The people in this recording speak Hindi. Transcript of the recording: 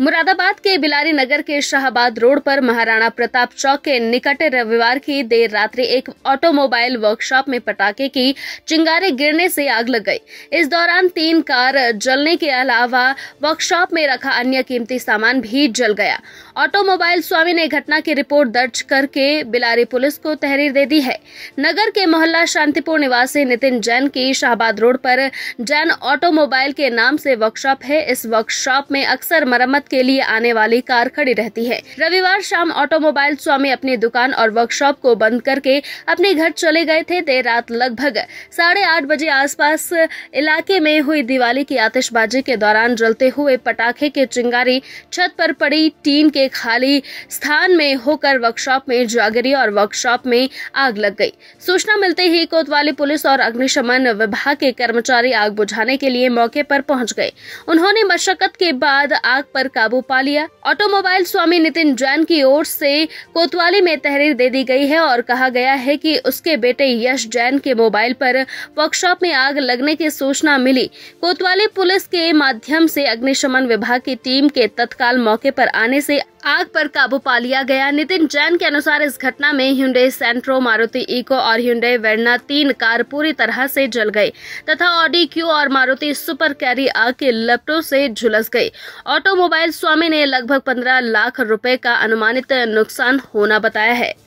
मुरादाबाद के बिलारी नगर के शाहबाद रोड पर महाराणा प्रताप चौक के निकट रविवार की देर रात्रि एक ऑटोमोबाइल वर्कशॉप में पटाखे की चिंगारी गिरने से आग लग गई इस दौरान तीन कार जलने के अलावा वर्कशॉप में रखा अन्य कीमती सामान भी जल गया ऑटोमोबाइल स्वामी ने घटना की रिपोर्ट दर्ज करके बिलारी पुलिस को तहरीर दे दी है नगर के मोहल्ला शांतिपुर निवासी नितिन जैन की शाहबाद रोड पर जैन ऑटोमोबाइल के नाम से वर्कशॉप है इस वर्कशॉप में अक्सर मरम्मत के लिए आने वाली कार खड़ी रहती है रविवार शाम ऑटोमोबाइल स्वामी अपनी दुकान और वर्कशॉप को बंद करके अपने घर चले गए थे देर रात लगभग साढ़े आठ बजे आसपास इलाके में हुई दिवाली की आतिशबाजी के दौरान जलते हुए पटाखे के चिंगारी छत पर पड़ी टीम के खाली स्थान में होकर वर्कशॉप में जागरी और वर्कशॉप में आग लग गई सूचना मिलते ही कोतवाली पुलिस और अग्निशमन विभाग के कर्मचारी आग बुझाने के लिए मौके पर पहुंच गए उन्होंने मशक्कत के बाद आग पर काबू पा लिया ऑटोमोबाइल स्वामी नितिन जैन की ओर से कोतवाली में तहरीर दे दी गई है और कहा गया है कि उसके बेटे यश जैन के मोबाइल पर वर्कशॉप में आग लगने की सूचना मिली कोतवाली पुलिस के माध्यम से अग्निशमन विभाग की टीम के तत्काल मौके पर आने से आग पर काबू पा लिया गया नितिन जैन के अनुसार इस घटना में ह्यूडे सेंट्रो मारुति इको और ह्यूडे वेरना तीन कार पूरी तरह से जल गई तथा ऑडी क्यू और मारुति सुपर कैरी आग के लपटों से झुलस गई ऑटोमोबाइल कुमार स्वामी ने लगभग पंद्रह लाख रुपए का अनुमानित नुकसान होना बताया है